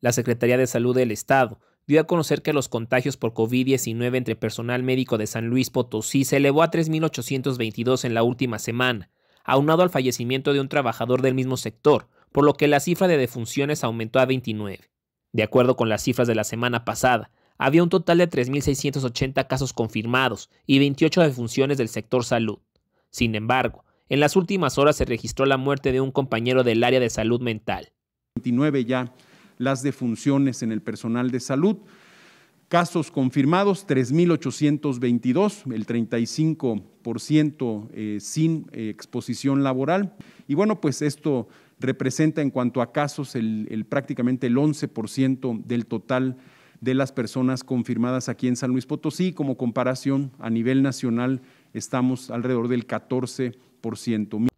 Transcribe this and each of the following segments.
la Secretaría de Salud del Estado dio a conocer que los contagios por COVID-19 entre personal médico de San Luis Potosí se elevó a 3.822 en la última semana, aunado al fallecimiento de un trabajador del mismo sector, por lo que la cifra de defunciones aumentó a 29. De acuerdo con las cifras de la semana pasada, había un total de 3.680 casos confirmados y 28 defunciones del sector salud. Sin embargo, en las últimas horas se registró la muerte de un compañero del área de salud mental. 29 ya las defunciones en el personal de salud. Casos confirmados, 3.822, el 35% eh, sin eh, exposición laboral. Y bueno, pues esto representa en cuanto a casos el, el prácticamente el 11% del total de las personas confirmadas aquí en San Luis Potosí. Como comparación, a nivel nacional estamos alrededor del 14%.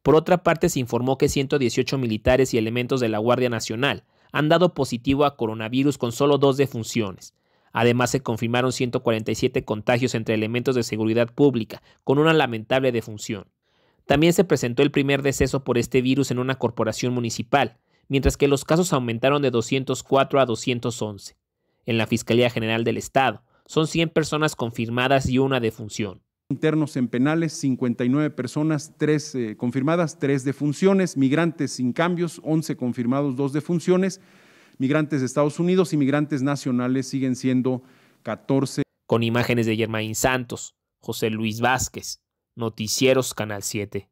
Por otra parte, se informó que 118 militares y elementos de la Guardia Nacional han dado positivo a coronavirus con solo dos defunciones. Además, se confirmaron 147 contagios entre elementos de seguridad pública, con una lamentable defunción. También se presentó el primer deceso por este virus en una corporación municipal, mientras que los casos aumentaron de 204 a 211. En la Fiscalía General del Estado, son 100 personas confirmadas y una defunción internos en penales, 59 personas, 3 eh, confirmadas, 3 funciones. migrantes sin cambios, 11 confirmados, 2 funciones. migrantes de Estados Unidos y migrantes nacionales siguen siendo 14. Con imágenes de Germain Santos, José Luis Vázquez, Noticieros Canal 7.